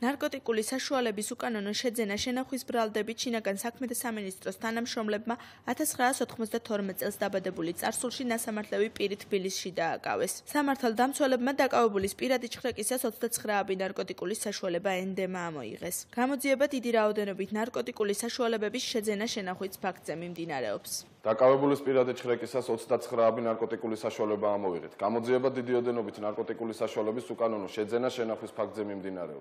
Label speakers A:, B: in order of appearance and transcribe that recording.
A: ნარკოტიკული საშუალების უკანონო შეძენა შენახვის ბრალდები ჩინაგან საქმეთა სამინისტროს თანამშრომლებმა 1992 წელს დაბადებული წარსულში ნასამართლები პირი თბილისში დააკავეს. სამართალ დამცველებმა დაკავებული სპირადი ჩხრეკისას 29-ი ნარკოტიკული საშუალება ენდემა ამოიღეს. გამოძიება დიდი რაოდენობით ნარკოტიკული საშუალებების შეძენა შენახვის ფაქტზე მიმდინარეობს.
B: დაკავებული სპირადი ჩხრეკისას 29-ი ნარკოტიკული საშუალება ამოიღეთ. გამოძიება დიდი რაოდენობით ნარკოტიკული საშუალების უკანონო შეძენა შენახვის ფაქტზე მიმდინარეობს.